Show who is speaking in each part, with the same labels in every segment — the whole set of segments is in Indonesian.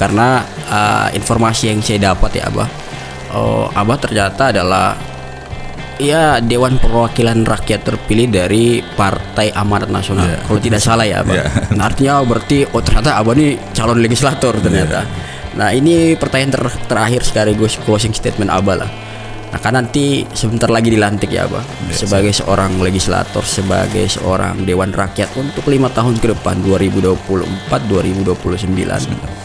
Speaker 1: karena uh, informasi yang saya dapat ya abah uh, abah ternyata adalah ya Dewan Perwakilan Rakyat terpilih dari Partai Amanat Nasional. Yeah. Kalau tidak salah ya, abah. Yeah. Nah, artinya berarti oh ternyata abah ini calon legislator ternyata. Yeah. Nah, ini pertanyaan ter terakhir sekaligus closing statement Abah lah. Nah, kan nanti sebentar lagi dilantik ya, Abah. Iya, sebagai seorang legislator, sebagai seorang Dewan Rakyat untuk lima tahun ke depan 2024 2029. Yeah.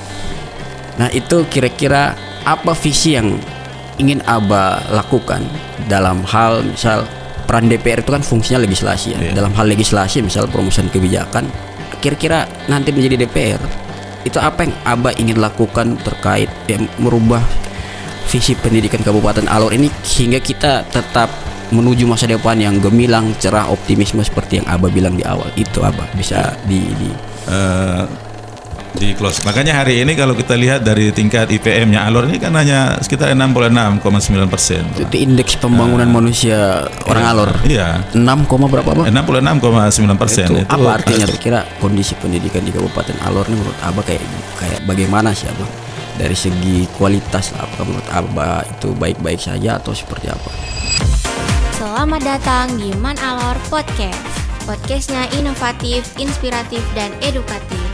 Speaker 1: Nah itu kira-kira apa visi yang ingin abah lakukan dalam hal misal peran DPR itu kan fungsinya legislasi ya. Iya. Dalam hal legislasi misal perumusan kebijakan, kira-kira nanti menjadi DPR itu apa yang abah ingin lakukan terkait ya, merubah visi pendidikan Kabupaten Alor ini hingga kita tetap menuju masa depan yang gemilang, cerah, optimisme seperti yang abah bilang di awal. Itu abah bisa di, di
Speaker 2: uh, di close. Makanya hari ini kalau kita lihat dari tingkat IPM-nya Alor ini kan hanya sekitar 6,6,9 nah. iya. persen. Itu
Speaker 1: indeks pembangunan uh, manusia orang iya, Alor. Iya. 6, berapa pak? 66,9 persen. Itu, itu apa artinya kira kondisi pendidikan di Kabupaten Alor ini menurut abah kayak kayak bagaimana sih abah? Dari segi kualitas apa menurut abah itu baik-baik saja atau seperti apa? Selamat datang di Man Alor Podcast. Podcastnya inovatif, inspiratif, dan edukatif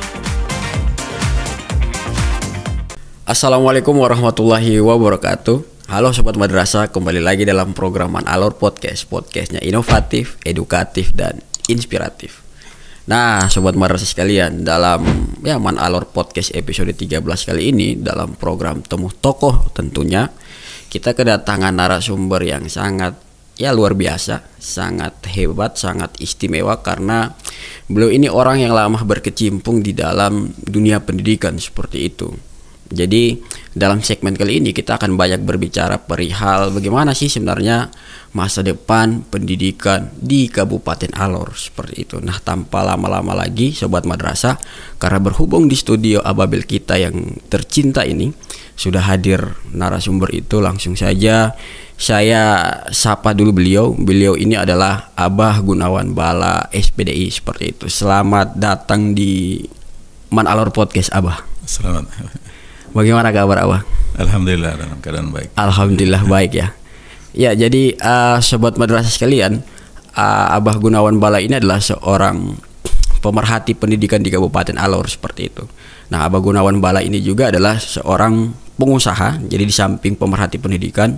Speaker 1: Assalamualaikum warahmatullahi wabarakatuh Halo Sobat Madrasah, kembali lagi dalam programan Alor Podcast Podcastnya inovatif, edukatif, dan inspiratif Nah Sobat Madrasah sekalian, dalam ya Man Alor Podcast episode 13 kali ini Dalam program Temu Tokoh tentunya Kita kedatangan narasumber yang sangat ya luar biasa sangat hebat sangat istimewa karena beliau ini orang yang lama berkecimpung di dalam dunia pendidikan seperti itu jadi dalam segmen kali ini kita akan banyak berbicara perihal bagaimana sih sebenarnya masa depan pendidikan di Kabupaten Alor seperti itu. Nah, tanpa lama-lama lagi sobat madrasah karena berhubung di studio Ababil kita yang tercinta ini sudah hadir narasumber itu langsung saja saya sapa dulu beliau. Beliau ini adalah Abah Gunawan Bala SPDI seperti itu. Selamat datang di Man Alor Podcast Abah. Selamat. Bagaimana kabar Abah? Alhamdulillah dalam keadaan baik. Alhamdulillah baik ya. Ya, jadi uh, sobat madrasah sekalian, uh, Abah Gunawan Bala ini adalah seorang pemerhati pendidikan di Kabupaten Alor seperti itu. Nah, Abah Gunawan Bala ini juga adalah seorang pengusaha. Jadi di samping pemerhati pendidikan,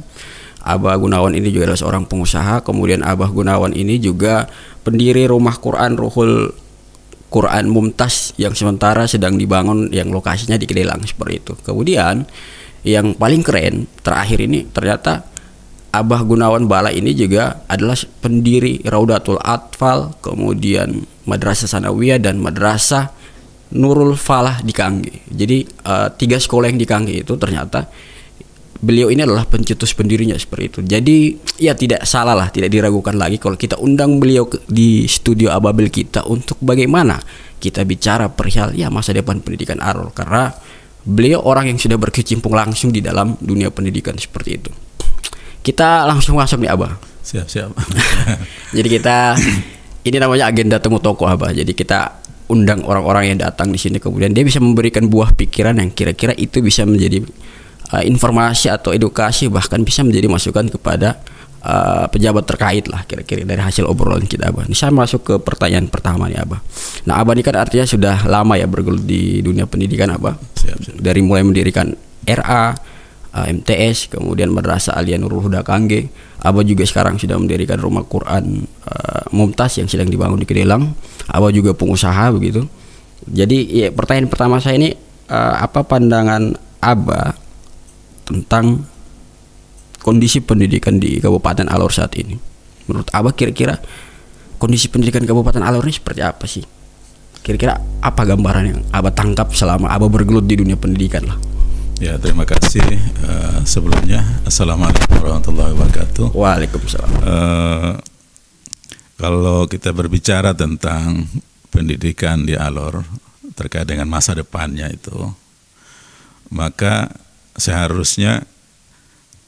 Speaker 1: Abah Gunawan ini juga adalah seorang pengusaha. Kemudian Abah Gunawan ini juga pendiri Rumah Quran Ruhul Quran Mumtaz yang sementara sedang dibangun yang lokasinya di Kedelang seperti itu. Kemudian yang paling keren terakhir ini ternyata Abah Gunawan Bala ini juga adalah pendiri Raudatul Atfal, kemudian Madrasah Sanawiyah dan Madrasah Nurul Falah di Kangge. Jadi uh, tiga sekolah yang di Kangge itu ternyata beliau ini adalah pencetus pendirinya seperti itu. Jadi ya tidak salah lah, tidak diragukan lagi kalau kita undang beliau ke, di studio Ababel kita untuk bagaimana kita bicara perihal ya masa depan pendidikan Arul karena beliau orang yang sudah berkecimpung langsung di dalam dunia pendidikan seperti itu. Kita langsung masuk nih Abah. Siap, siap. Jadi kita ini namanya agenda temu toko Abah. Jadi kita undang orang-orang yang datang di sini kemudian dia bisa memberikan buah pikiran yang kira-kira itu bisa menjadi uh, informasi atau edukasi bahkan bisa menjadi masukan kepada uh, pejabat terkait lah kira-kira dari hasil obrolan kita abah. Ini saya masuk ke pertanyaan pertama nih abah. Nah abah ini kan artinya sudah lama ya bergelut di dunia pendidikan abah. Siap, siap. Dari mulai mendirikan RA, uh, MTS, kemudian Madrasah alian Nurul Huda Kangge. Abah juga sekarang sudah mendirikan rumah Quran uh, Mumtaz yang sedang dibangun di Kedelang. Abah juga pengusaha begitu. Jadi ya, pertanyaan pertama saya ini uh, apa pandangan Abah tentang kondisi pendidikan di Kabupaten Alor saat ini. Menurut Abah kira-kira kondisi pendidikan Kabupaten Alor ini seperti apa sih? Kira-kira apa gambaran yang Abah tangkap selama Abah bergelut di dunia pendidikan lah? Ya terima kasih uh, sebelumnya Assalamualaikum warahmatullahi wabarakatuh
Speaker 2: Waalaikumsalam uh, Kalau kita berbicara tentang pendidikan di Alor Terkait dengan masa depannya itu Maka seharusnya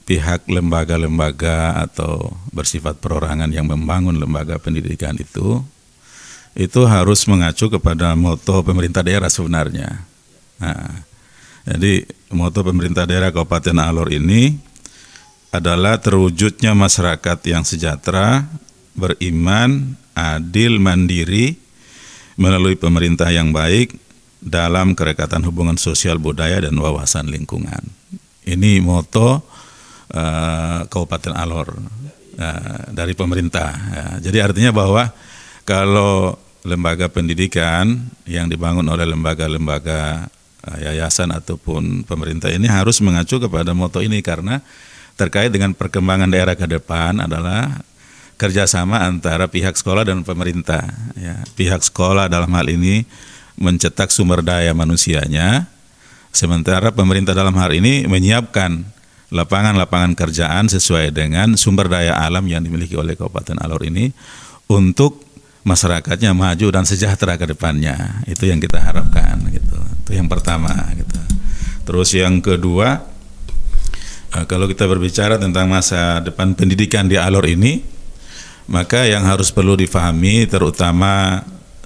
Speaker 2: pihak lembaga-lembaga atau bersifat perorangan yang membangun lembaga pendidikan itu itu harus mengacu kepada moto pemerintah daerah sebenarnya. Nah, jadi moto pemerintah daerah Kabupaten Alor ini adalah terwujudnya masyarakat yang sejahtera, beriman, adil, mandiri melalui pemerintah yang baik dalam kerekatan hubungan sosial budaya dan wawasan lingkungan. Ini moto uh, Kabupaten Alor uh, dari pemerintah. Uh, Jadi artinya bahwa kalau lembaga pendidikan yang dibangun oleh lembaga-lembaga uh, yayasan ataupun pemerintah ini harus mengacu kepada moto ini karena terkait dengan perkembangan daerah ke depan adalah kerjasama antara pihak sekolah dan pemerintah. Ya, pihak sekolah dalam hal ini mencetak sumber daya manusianya, sementara pemerintah dalam hal ini menyiapkan lapangan-lapangan kerjaan sesuai dengan sumber daya alam yang dimiliki oleh Kabupaten Alor ini untuk masyarakatnya maju dan sejahtera ke depannya. Itu yang kita harapkan gitu. Itu yang pertama gitu. Terus yang kedua, eh, kalau kita berbicara tentang masa depan pendidikan di Alor ini, maka yang harus perlu difahami terutama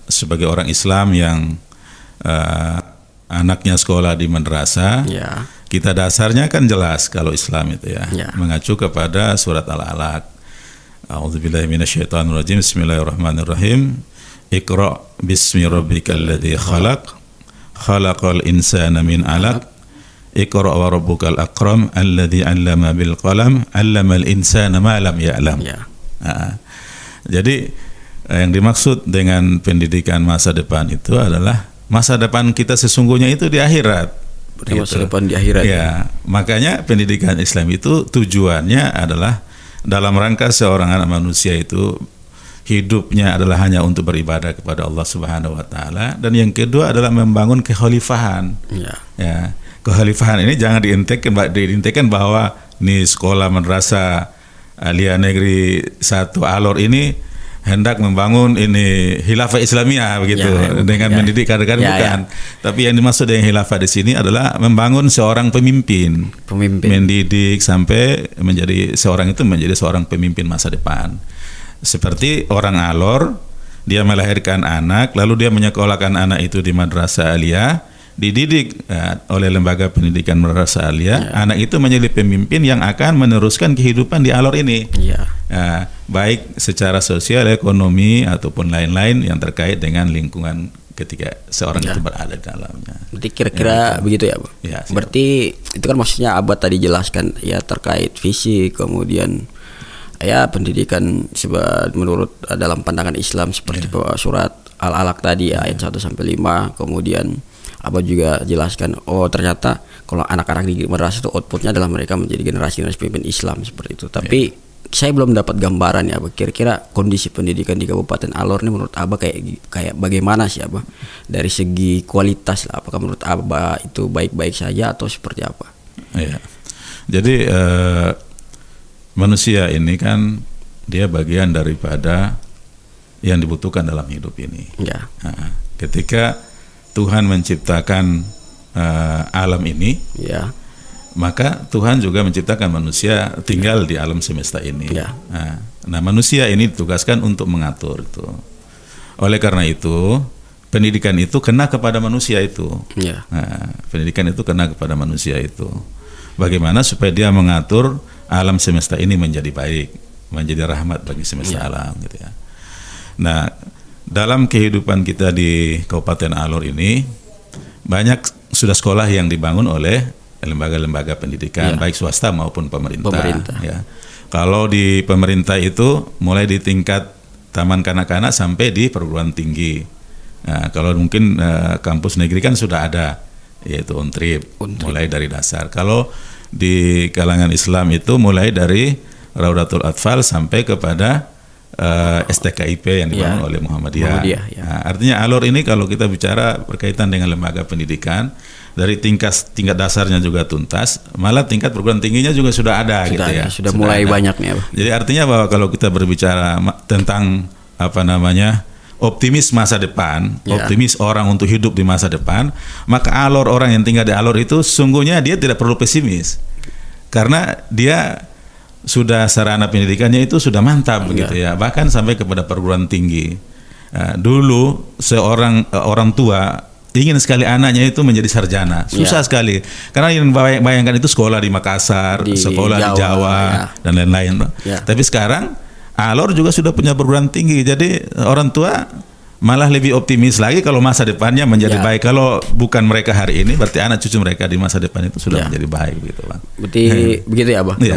Speaker 2: sebagai orang Islam yang uh, anaknya sekolah di madrasah, ya. kita dasarnya kan jelas kalau Islam itu ya, ya. mengacu kepada surat Al-Alaq. A'udzubillahiminasyaitonirrajim. Bismillahirrahmanirrahim. Iqra bismi rabbikal ladzi khalaq khalaqal insana min 'alaq Iqra wa rabbukal akram alladzi 'allama bil qalam 'allamal insana ma lam ya'lam. Ya. Nah, jadi yang dimaksud dengan pendidikan masa depan itu adalah masa depan kita sesungguhnya itu di akhirat. Masa gitu. depan di akhirat. Ya, ya, makanya pendidikan Islam itu tujuannya adalah dalam rangka seorang anak manusia itu hidupnya adalah hanya untuk beribadah kepada Allah Subhanahu wa taala dan yang kedua adalah membangun kekhalifahan. Ya. ya. Kekhalifahan ini jangan diintekan diintekan bahwa nih sekolah madrasah alia eh, negeri satu alor ini hendak membangun ini hilafah Islamiyah begitu ya, ya dengan ya. mendidik kader-kader ya, ya. bukan. Ya. Tapi yang dimaksud dengan hilafah di sini adalah membangun seorang pemimpin, pemimpin, mendidik sampai menjadi seorang itu menjadi seorang pemimpin masa depan. Seperti orang alor, dia melahirkan anak, lalu dia menyekolahkan anak itu di madrasah aliyah dididik nah, oleh lembaga pendidikan merasa alia, ya. anak itu menjadi pemimpin yang akan meneruskan kehidupan di alor ini. Ya. Nah, baik secara sosial, ekonomi ataupun lain-lain yang terkait dengan lingkungan ketika seorang ya. itu berada di dalamnya. Berarti
Speaker 1: kira-kira ya, gitu. begitu ya, Bu? Ya, Berarti itu kan maksudnya abad tadi jelaskan ya terkait visi kemudian ya pendidikan sebab menurut dalam pandangan Islam seperti ya. surat Al-Alaq tadi ya, ayat 1 sampai 5 kemudian abah juga jelaskan oh ternyata kalau anak-anak di generasi itu outputnya adalah mereka menjadi generasi generasi pemimpin Islam seperti itu tapi yeah. Saya belum dapat gambaran ya, kira-kira kondisi pendidikan di Kabupaten Alor ini menurut Abah kayak kayak bagaimana sih Abah? Dari segi kualitas lah, apakah menurut Abah itu baik-baik saja atau seperti apa?
Speaker 2: Iya. Jadi uh, manusia ini kan dia bagian daripada yang dibutuhkan dalam hidup ini. Ya. Nah, ketika Tuhan menciptakan uh, alam ini, ya. maka Tuhan juga menciptakan manusia tinggal ya. di alam semesta ini. Ya. Nah, nah, manusia ini ditugaskan untuk mengatur itu. Oleh karena itu, pendidikan itu kena kepada manusia itu. Ya. Nah, pendidikan itu kena kepada manusia itu. Bagaimana supaya dia mengatur alam semesta ini menjadi baik, menjadi rahmat bagi semesta ya. alam, gitu ya. Nah, dalam kehidupan kita di Kabupaten Alor ini banyak sudah sekolah yang dibangun oleh lembaga-lembaga pendidikan ya. baik swasta maupun pemerintah. pemerintah. Ya. Kalau di pemerintah itu mulai di tingkat taman kanak-kanak sampai di perguruan tinggi. Nah, kalau mungkin eh, kampus negeri kan sudah ada yaitu untrip, untrip mulai dari dasar. Kalau di kalangan Islam itu mulai dari Raudatul Atfal sampai kepada uh, eh, STKIP yang dibangun ya. oleh Muhammadiyah. Muhammadiyah ya. nah, artinya alur ini kalau kita bicara berkaitan dengan lembaga pendidikan dari tingkat tingkat dasarnya juga tuntas, malah tingkat perguruan tingginya juga sudah ada sudah gitu ya. Sudah, sudah mulai ada. banyak nih. Jadi artinya bahwa kalau kita berbicara tentang apa namanya? optimis masa depan, yeah. optimis orang untuk hidup di masa depan, maka alur orang yang tinggal di alur itu sungguhnya dia tidak perlu pesimis. Karena dia sudah sarana pendidikannya itu sudah mantap ya. begitu ya bahkan sampai kepada perguruan tinggi nah, dulu seorang uh, orang tua ingin sekali anaknya itu menjadi sarjana iya. susah ya. sekali karena yang bayang, bayangkan itu sekolah di Makassar di sekolah Jawa, di Jawa ya. dan lain-lain ya. tapi sekarang Alor juga sudah punya perguruan tinggi jadi orang tua malah lebih optimis lagi kalau masa depannya menjadi ya. baik. Kalau bukan mereka hari ini, berarti anak cucu mereka di masa
Speaker 1: depan itu sudah ya. menjadi baik gitu, Bang. Berarti begitu ya, Bang, ya,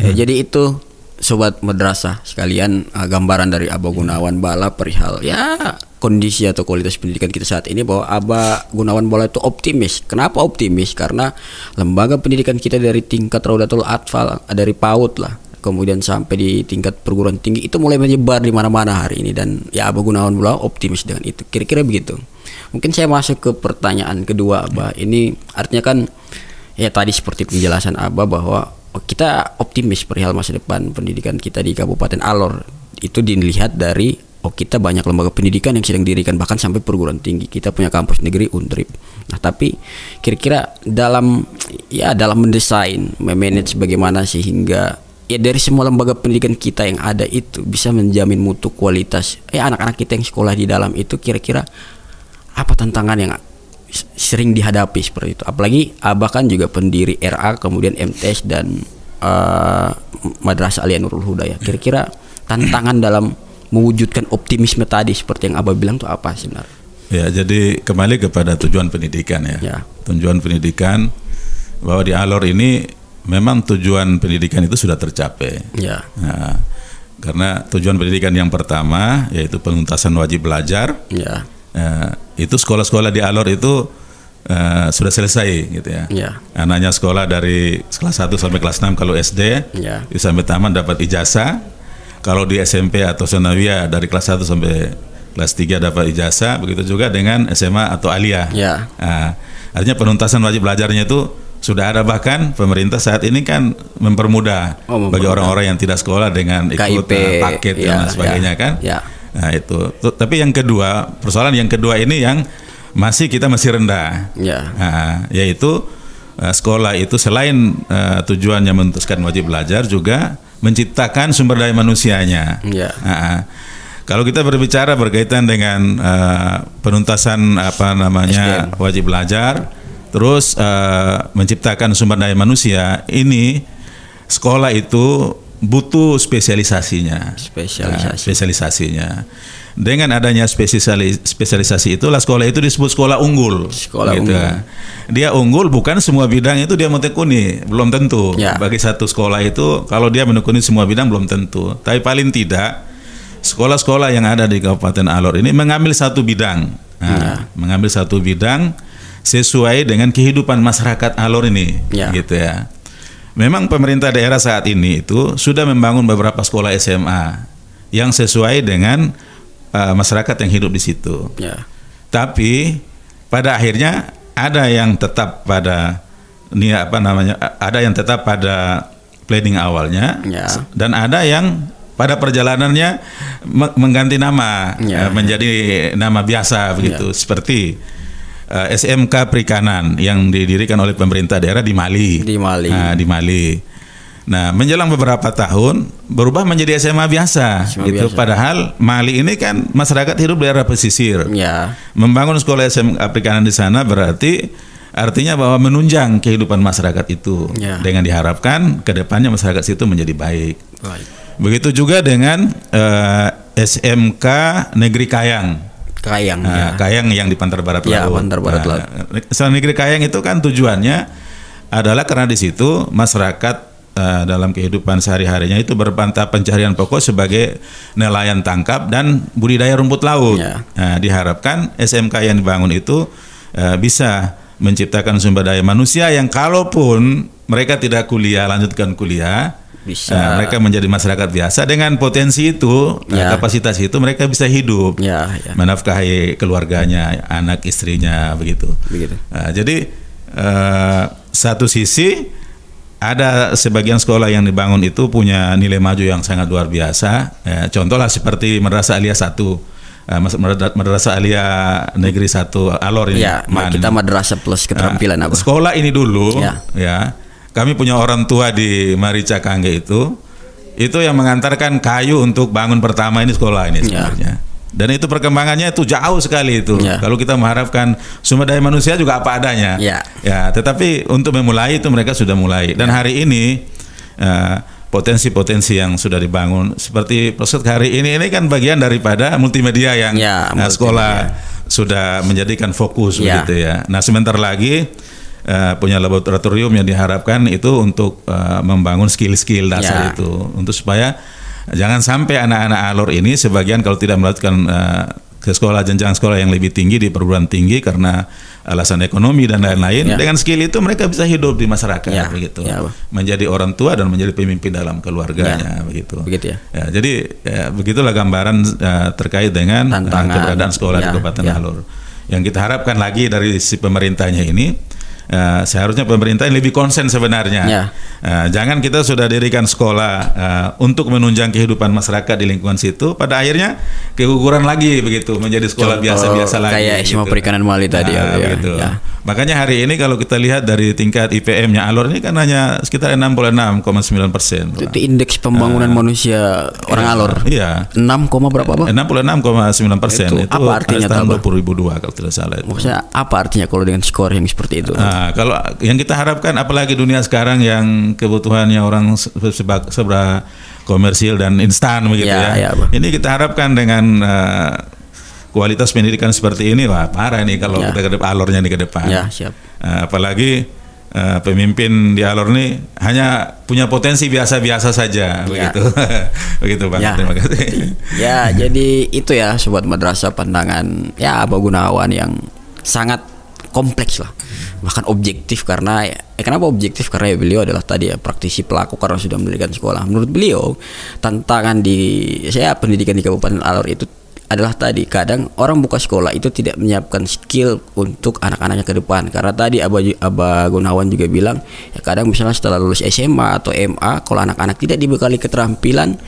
Speaker 1: Ya, jadi itu sobat madrasah sekalian uh, gambaran dari Abah ya. Gunawan Bala perihal ya kondisi atau kualitas pendidikan kita saat ini bahwa Abah Gunawan Bala itu optimis. Kenapa optimis? Karena lembaga pendidikan kita dari tingkat Raudatul Atfal ah, dari PAUD lah kemudian sampai di tingkat perguruan tinggi itu mulai menyebar di mana-mana hari ini dan ya Abah Gunawan pula optimis dengan itu kira-kira begitu mungkin saya masuk ke pertanyaan kedua Abah hmm. ini artinya kan ya tadi seperti penjelasan Abah bahwa kita optimis perihal masa depan pendidikan kita di Kabupaten Alor itu dilihat dari oh kita banyak lembaga pendidikan yang sedang didirikan bahkan sampai perguruan tinggi kita punya kampus negeri Untrip. Nah tapi kira-kira dalam ya dalam mendesain memanage bagaimana sehingga ya dari semua lembaga pendidikan kita yang ada itu bisa menjamin mutu kualitas Eh anak-anak kita yang sekolah di dalam itu kira-kira apa tantangan yang sering dihadapi seperti itu apalagi abah kan juga pendiri RA kemudian MTS dan uh, Madrasah Aliyah Nurul Huda ya kira-kira tantangan dalam mewujudkan optimisme tadi seperti yang abah bilang tuh apa sebenarnya
Speaker 2: ya jadi kembali kepada tujuan pendidikan ya, ya. tujuan pendidikan bahwa di alor ini memang tujuan pendidikan itu sudah tercapai. Ya. Nah, karena tujuan pendidikan yang pertama yaitu penuntasan wajib belajar. Ya. Eh, itu sekolah-sekolah di Alor itu uh, sudah selesai gitu ya. ya. Anaknya sekolah dari kelas 1 sampai kelas 6 kalau SD, ya. sampai taman dapat ijazah. Kalau di SMP atau Senawia dari kelas 1 sampai kelas 3 dapat ijazah, begitu juga dengan SMA atau ALIA. Ya. Uh, artinya penuntasan wajib belajarnya itu sudah ada bahkan pemerintah saat ini kan mempermudah, oh, bagi orang-orang yang tidak sekolah dengan ikut KIP, eh, paket ya, dan sebagainya ya, kan. Ya. Nah itu. Tapi yang kedua persoalan yang kedua ini yang masih kita masih rendah. Ya. Nah, yaitu eh, sekolah itu selain uh, tujuannya menuntaskan wajib belajar juga menciptakan sumber daya manusianya. Ya. Nah, kalau kita berbicara berkaitan dengan uh, penuntasan apa namanya SDM. wajib belajar terus uh, menciptakan sumber daya manusia ini sekolah itu butuh spesialisasinya spesialisasi uh, spesialisasinya dengan adanya spesialis spesialisasi itulah sekolah itu disebut sekolah unggul sekolah gitu. unggul dia unggul bukan semua bidang itu dia menekuni belum tentu ya. bagi satu sekolah itu kalau dia menekuni semua bidang belum tentu tapi paling tidak sekolah-sekolah yang ada di Kabupaten Alor ini mengambil satu bidang nah, ya. mengambil satu bidang sesuai dengan kehidupan masyarakat Alor ini ya. gitu ya. Memang pemerintah daerah saat ini itu sudah membangun beberapa sekolah SMA yang sesuai dengan uh, masyarakat yang hidup di situ. Ya. Tapi pada akhirnya ada yang tetap pada ini apa namanya ada yang tetap pada planning awalnya ya. dan ada yang pada perjalanannya mengganti nama ya. Eh, menjadi nama biasa begitu ya. seperti uh, eh, SMK Perikanan yang didirikan oleh pemerintah daerah di Mali. Di Mali. Nah, di Mali. Nah, menjelang beberapa tahun berubah menjadi SMA biasa. SMA gitu. biasa. padahal Mali ini kan masyarakat hidup di daerah pesisir. Ya. Membangun sekolah SMK Perikanan di sana berarti artinya bahwa menunjang kehidupan masyarakat itu ya. dengan diharapkan kedepannya masyarakat situ menjadi baik. baik. Begitu juga dengan uh, eh, SMK Negeri Kayang Kayang. Nah, ya. Kayang yang di Pantar Barat ya, Laut. Pantar Barat ah, Laut. Nah, ya. negeri Kayang itu kan tujuannya adalah karena di situ masyarakat uh, dalam kehidupan sehari-harinya itu berpantau pencarian pokok sebagai nelayan tangkap dan budidaya rumput laut. Ya. Nah, diharapkan SMK yang dibangun itu uh, bisa menciptakan sumber daya manusia yang kalaupun mereka tidak kuliah lanjutkan kuliah bisa. Nah, mereka menjadi masyarakat biasa dengan potensi itu, ya. Nah, kapasitas itu mereka bisa hidup, ya, ya. menafkahi keluarganya, anak istrinya begitu. begitu. Nah, jadi eh, satu sisi ada sebagian sekolah yang dibangun itu punya nilai maju yang sangat luar biasa. Eh, contohlah seperti Madrasah Alia satu, eh, Madrasah Alia Negeri satu Alor ini. Ya, kita Madrasah plus keterampilan nah, apa? Sekolah ini dulu, ya. ya kami punya orang tua di Marica Kangge itu itu yang mengantarkan kayu untuk bangun pertama ini sekolah ini ya. sebenarnya. Ya. Dan itu perkembangannya itu jauh sekali itu. Ya. Kalau kita mengharapkan sumber daya manusia juga apa adanya. Ya. ya tetapi untuk memulai itu mereka sudah mulai. Dan ya. hari ini eh, potensi-potensi yang sudah dibangun seperti proses hari ini ini kan bagian daripada multimedia yang ya, eh, multimedia. sekolah sudah menjadikan fokus ya. begitu ya. Nah sebentar lagi Eh, punya laboratorium yang diharapkan itu untuk uh, membangun skill-skill dasar ya. itu untuk supaya jangan sampai anak-anak alur ini sebagian kalau tidak melanjutkan uh, ke sekolah jenjang sekolah yang lebih tinggi di perguruan tinggi karena alasan ekonomi dan lain-lain ya. dengan skill itu mereka bisa hidup di masyarakat ya. begitu ya. menjadi orang tua dan menjadi pemimpin dalam keluarganya ya. begitu begitu ya, ya jadi ya, begitulah gambaran uh, terkait dengan keberadaan sekolah ya. di Kabupaten ya. Alur yang kita harapkan lagi dari si pemerintahnya ini Uh, seharusnya pemerintah yang lebih konsen sebenarnya. Ya. Uh, jangan kita sudah dirikan sekolah uh, untuk menunjang kehidupan masyarakat di lingkungan situ, pada akhirnya keguguran lagi begitu menjadi sekolah biasa-biasa lagi. Kayak gitu. semua perikanan Mali tadi. Nah, ya, ya, begitu. Ya. Makanya hari ini kalau kita lihat dari tingkat IPM-nya Alor ini kan hanya sekitar 66,9 persen. Itu, indeks pembangunan uh, manusia
Speaker 1: orang iya, Alor. Iya. 6, berapa apa? 66,9 persen. Itu, itu apa artinya tahun 2002 kalau tidak salah itu. Maksudnya apa artinya kalau dengan skor yang seperti itu? Uh, Nah,
Speaker 2: kalau yang kita harapkan apalagi dunia sekarang yang kebutuhannya orang sebera komersil dan instan begitu ya. ya. ya ini kita harapkan dengan uh, kualitas pendidikan seperti ini wah parah nih kalau ya. kita ke depan alurnya nih ke depan. Ya, siap. Uh, apalagi uh, pemimpin di alur ini hanya punya potensi biasa-biasa saja ya. begitu begitu bang ya. terima kasih
Speaker 1: ya jadi itu ya sobat madrasah pandangan ya Abu Gunawan yang sangat kompleks lah bahkan objektif karena eh, kenapa objektif karena ya beliau adalah tadi ya praktisi pelaku karena sudah mendirikan sekolah menurut beliau tantangan di saya pendidikan di Kabupaten Alor itu adalah tadi kadang orang buka sekolah itu tidak menyiapkan skill untuk anak-anaknya ke depan karena tadi Aba, Aba Gunawan juga bilang ya kadang misalnya setelah lulus SMA atau MA kalau anak-anak tidak dibekali keterampilan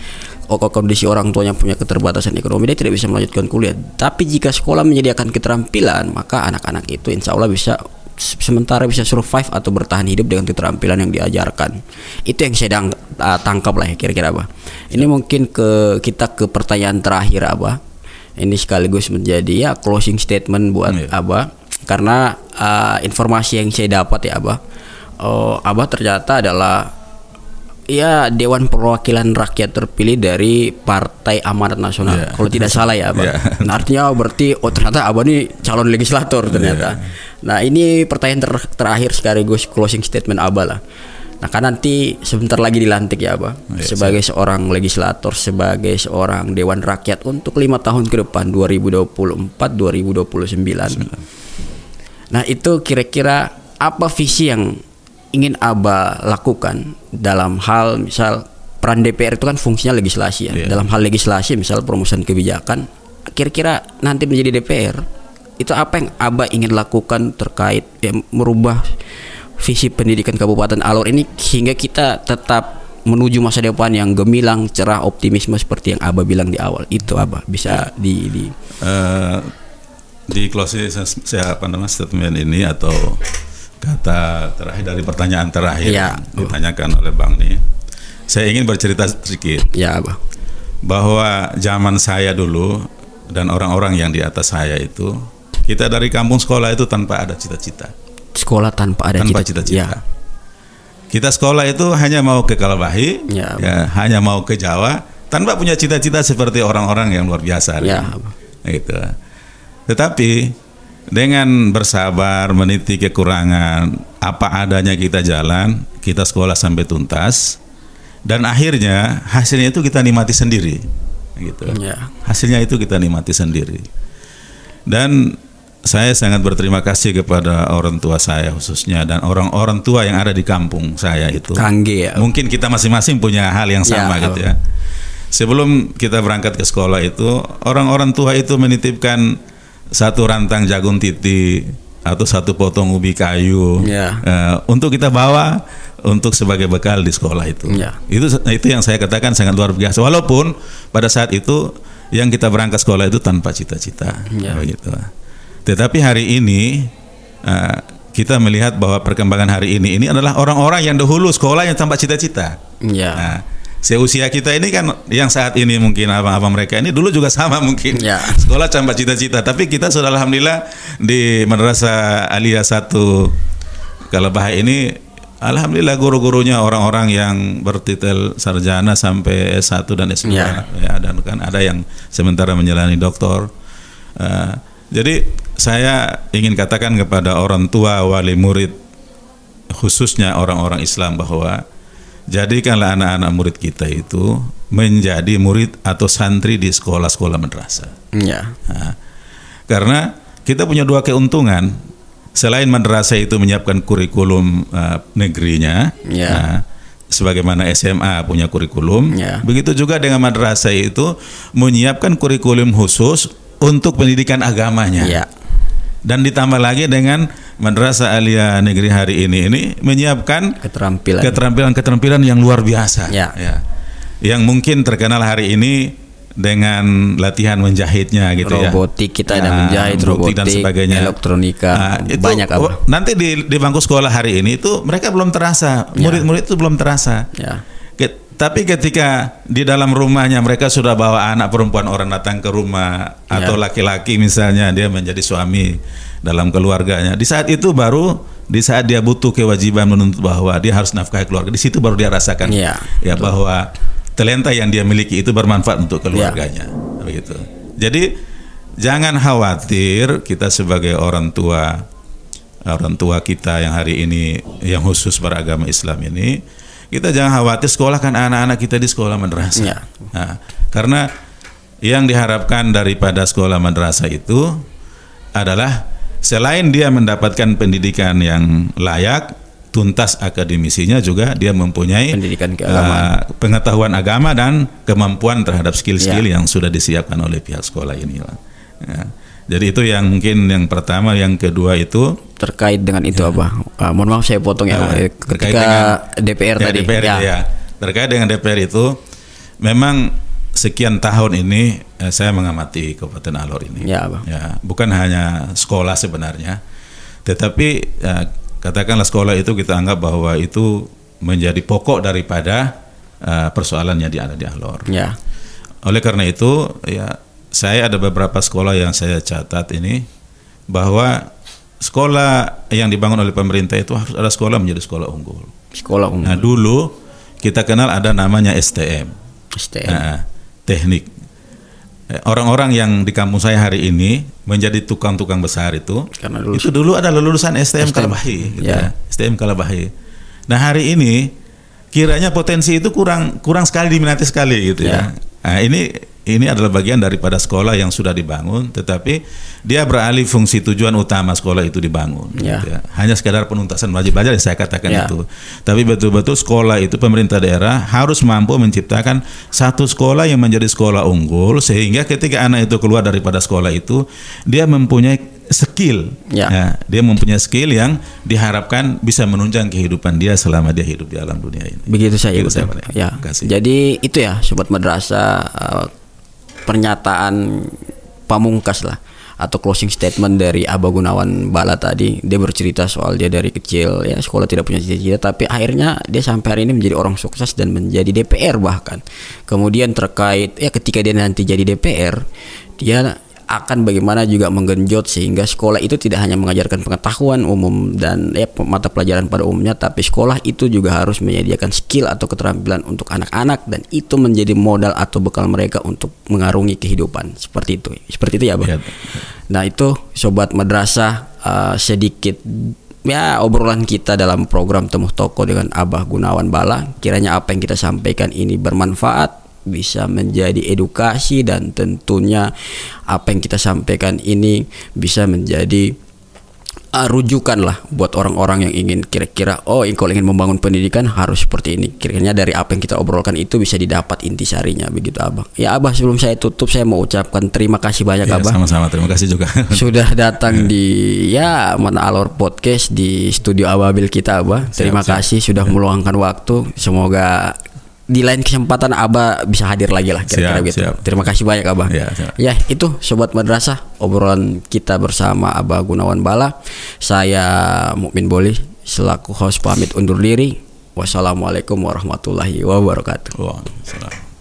Speaker 1: kondisi orang tuanya punya keterbatasan ekonomi dia tidak bisa melanjutkan kuliah tapi jika sekolah menyediakan keterampilan maka anak-anak itu insya Allah bisa sementara bisa survive atau bertahan hidup dengan keterampilan yang diajarkan itu yang saya dang, uh, tangkap lah ya, kira-kira apa ini mungkin ke kita ke pertanyaan terakhir apa ini sekaligus menjadi ya closing statement buat ya. abah karena uh, informasi yang saya dapat ya abah uh, abah ternyata adalah ya Dewan Perwakilan Rakyat terpilih dari Partai Amanat Nasional. Yeah. Kalau tidak salah ya, Pak. Yeah. Nah, artinya berarti oh ternyata Abah ini calon legislator ternyata. Yeah. Nah, ini pertanyaan ter terakhir sekaligus closing statement Abah lah. Nah, kan nanti sebentar lagi dilantik ya, Abah Yeah, sebagai seorang legislator, sebagai seorang Dewan Rakyat untuk lima tahun ke depan 2024 2029. Nah, itu kira-kira apa visi yang ingin Aba lakukan dalam hal misal peran DPR itu kan fungsinya legislasi ya. Yeah. Dalam hal legislasi misal perumusan kebijakan, kira-kira nanti menjadi DPR itu apa yang Aba ingin lakukan terkait ya, merubah visi pendidikan Kabupaten Alor ini hingga kita tetap menuju masa depan yang gemilang, cerah, optimisme seperti yang Aba bilang di awal. Itu Aba bisa ya. di di uh,
Speaker 2: di closing saya namanya statement ini atau kata terakhir dari pertanyaan terakhir ya. ditanyakan oleh Bang nih. Saya ingin bercerita sedikit. Ya, Bang. Bahwa zaman saya dulu dan orang-orang yang di atas saya itu kita dari kampung sekolah itu tanpa ada cita-cita.
Speaker 1: Sekolah tanpa ada tanpa
Speaker 2: cita-cita. Ya. Kita sekolah itu hanya mau ke Kalabahi, ya, ya hanya mau ke Jawa tanpa punya cita-cita seperti orang-orang yang luar biasa. Ya, gitu. Tetapi dengan bersabar meniti kekurangan apa adanya kita jalan kita sekolah sampai tuntas dan akhirnya hasilnya itu kita nikmati sendiri gitu ya. hasilnya itu kita nikmati sendiri dan saya sangat berterima kasih kepada orang tua saya khususnya dan orang-orang tua yang ada di kampung saya itu Kangge ya. mungkin kita masing-masing punya hal yang ya, sama ya, gitu ya sebelum kita berangkat ke sekolah itu orang-orang tua itu menitipkan satu rantang jagung titi atau satu potong ubi kayu yeah. Ya. uh, untuk kita bawa untuk sebagai bekal di sekolah itu. Yeah. Itu itu yang saya katakan sangat luar biasa. Walaupun pada saat itu yang kita berangkat sekolah itu tanpa cita-cita yeah. begitu. Tetapi hari ini uh, kita melihat bahwa perkembangan hari ini ini adalah orang-orang yang dahulu sekolahnya tanpa cita-cita. Yeah. Nah, seusia kita ini kan yang saat ini mungkin apa-apa mereka ini dulu juga sama mungkin ya. sekolah campak cita-cita tapi kita sudah alhamdulillah di madrasah alia satu kalau Kalabah ini alhamdulillah guru-gurunya orang-orang yang bertitel sarjana sampai S1 dan S2 ya. ya dan kan ada yang sementara menjalani doktor uh, jadi saya ingin katakan kepada orang tua wali murid khususnya orang-orang Islam bahwa Jadikanlah anak-anak murid kita itu menjadi murid atau santri di sekolah-sekolah madrasah. Ya. Nah, karena kita punya dua keuntungan. Selain madrasah itu menyiapkan kurikulum uh, negerinya, ya. nah, sebagaimana SMA punya kurikulum, ya. begitu juga dengan madrasah itu menyiapkan kurikulum khusus untuk pendidikan agamanya. Ya dan ditambah lagi dengan Madrasah alia Negeri hari ini ini menyiapkan keterampilan keterampilan keterampilan yang luar biasa ya. ya yang mungkin terkenal hari ini dengan latihan menjahitnya gitu robotik, ya robotik kita ya, ada menjahit robotik dan sebagainya elektronika nah, itu, banyak apa oh, nanti di di bangku sekolah hari ini itu mereka belum terasa ya. murid-murid ya. itu belum terasa ya tapi ketika di dalam rumahnya mereka sudah bawa anak perempuan orang datang ke rumah ya. atau laki-laki misalnya dia menjadi suami dalam keluarganya. Di saat itu baru di saat dia butuh kewajiban menuntut bahwa dia harus nafkahi keluarga. Di situ baru dia rasakan ya, ya bahwa talenta yang dia miliki itu bermanfaat untuk ya. keluarganya. Ya. Begitu. Jadi jangan khawatir kita sebagai orang tua orang tua kita yang hari ini yang khusus beragama Islam ini kita jangan khawatir sekolah kan anak-anak kita di sekolah madrasah. Ya. Nah, karena yang diharapkan daripada sekolah madrasah itu adalah selain dia mendapatkan pendidikan yang layak, tuntas akademisinya juga dia mempunyai pendidikan Uh, pengetahuan agama dan kemampuan terhadap skill-skill ya. yang sudah disiapkan oleh pihak sekolah ini. Ya. Jadi itu yang mungkin yang pertama, yang kedua itu terkait dengan itu ya. apa? Uh, mohon maaf saya potong ya, ya
Speaker 1: ketika dengan, DPR ya, tadi. DPR ya. ya.
Speaker 2: Terkait dengan DPR itu memang sekian tahun ini eh, saya mengamati Kabupaten Alor ini. Ya, ya, bukan hanya sekolah sebenarnya, tetapi ya, katakanlah sekolah itu kita anggap bahwa itu menjadi pokok daripada uh, persoalan yang ada di Alor. Ya. Oleh karena itu, ya saya ada beberapa sekolah yang saya catat ini bahwa sekolah yang dibangun oleh pemerintah itu harus ada sekolah menjadi sekolah unggul. Sekolah unggul. Nah, dulu kita kenal ada namanya STM.
Speaker 1: STM. Nah,
Speaker 2: teknik. Eh, orang-orang yang di kampung saya hari ini menjadi tukang-tukang besar itu, Karena dulu itu dulu ada lulusan STM, STM. Kalabahi, gitu yeah. ya. ya. STM Kalabahi. Nah hari ini kiranya potensi itu kurang kurang sekali diminati sekali gitu ya. ya. Nah, ini ini adalah bagian daripada sekolah yang sudah dibangun, tetapi dia beralih fungsi tujuan utama sekolah itu dibangun. Ya. Gitu ya. Hanya sekadar penuntasan wajib belajar yang saya katakan ya. itu. Tapi betul-betul sekolah itu pemerintah daerah harus mampu menciptakan satu sekolah yang menjadi sekolah unggul sehingga ketika anak itu keluar daripada sekolah itu dia mempunyai skill. Ya. ya. Dia mempunyai skill yang diharapkan bisa menunjang kehidupan
Speaker 1: dia selama dia hidup di alam dunia ini. Begitu saya. Begitu saya ya. Kasih. Jadi itu ya sobat madrasah eh, pernyataan pamungkas lah atau closing statement dari Aba Gunawan Bala tadi dia bercerita soal dia dari kecil ya sekolah tidak punya cita-cita tapi akhirnya dia sampai hari ini menjadi orang sukses dan menjadi DPR bahkan kemudian terkait ya ketika dia nanti jadi DPR dia akan bagaimana juga menggenjot sehingga sekolah itu tidak hanya mengajarkan pengetahuan umum dan ya mata pelajaran pada umumnya tapi sekolah itu juga harus menyediakan skill atau keterampilan untuk anak-anak dan itu menjadi modal atau bekal mereka untuk mengarungi kehidupan seperti itu seperti itu ya Bang. Ya. Nah itu sobat madrasah uh, sedikit ya obrolan kita dalam program Temuh Toko dengan Abah Gunawan Bala kiranya apa yang kita sampaikan ini bermanfaat bisa menjadi edukasi dan tentunya apa yang kita sampaikan ini bisa menjadi uh, rujukan lah buat orang-orang yang ingin kira-kira oh kalau ingin membangun pendidikan harus seperti ini kira-kira dari apa yang kita obrolkan itu bisa didapat intisarinya begitu abang ya abah sebelum saya tutup saya mau ucapkan terima kasih banyak ya, abah sama-sama terima kasih juga sudah datang iya. di ya mana alor podcast di studio ababil kita abah terima siap, siap. kasih sudah iya. meluangkan waktu semoga di lain kesempatan Abah bisa hadir lagi lah kira-kira siap, gitu. Siap. Terima kasih banyak Abah. Ya, ya itu sobat madrasah obrolan kita bersama Abah Gunawan Bala. Saya Mukmin Boli selaku host pamit undur diri. Wassalamualaikum warahmatullahi wabarakatuh. Waalaikumsalam.